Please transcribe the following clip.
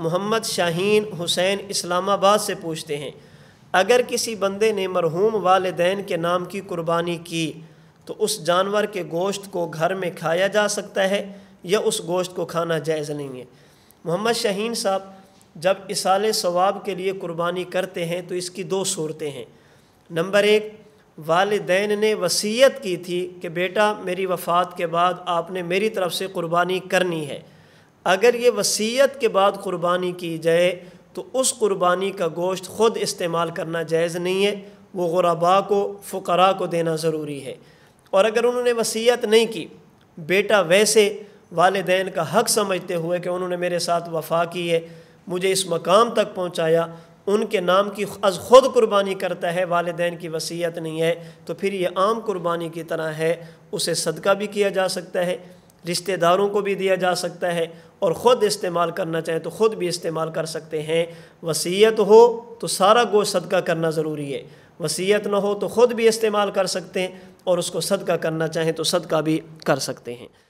मोहम्मद शाहीन हुसैन इस्लामाबाद से पूछते हैं अगर किसी बंदे ने मरहूम वालदेन के नाम की कुर्बानी की तो उस जानवर के गोश्त को घर में खाया जा सकता है या उस गोश्त को खाना जायज़ नहीं है मोहम्मद शाहीन साहब जब इसाले सवाब के लिए कुर्बानी करते हैं तो इसकी दो सूरतें हैं नंबर एक वालदेन ने वसीयत की थी कि बेटा मेरी वफ़ात के बाद आपने मेरी तरफ़ से कुर्बानी करनी है अगर ये वसीयत के बाद क़ुरबानी की जाए तो उस क़ुरबानी का गोश्त ख़ुद इस्तेमाल करना जायज़ नहीं है वो गुरबा को फ़करा को देना ज़रूरी है और अगर उन्होंने वसीयत नहीं की बेटा वैसे वालदेन का हक़ समझते हुए कि उन्होंने मेरे साथ वफा की है मुझे इस मकाम तक पहुँचाया उनके नाम की अज ख़ुद कुर्बानी करता है वालदेन की वसीयत नहीं है तो फिर ये आम कुर्बानी की तरह है उसे सदका भी किया जा सकता है रिश्तेदारों को भी दिया जा सकता है और ख़ुद इस्तेमाल करना चाहें तो ख़ुद भी इस्तेमाल कर सकते हैं वसीयत हो तो सारा गोश सदका करना ज़रूरी है वसीयत ना हो तो ख़ुद भी इस्तेमाल कर सकते हैं और उसको सदका करना चाहें तो सदका भी कर सकते हैं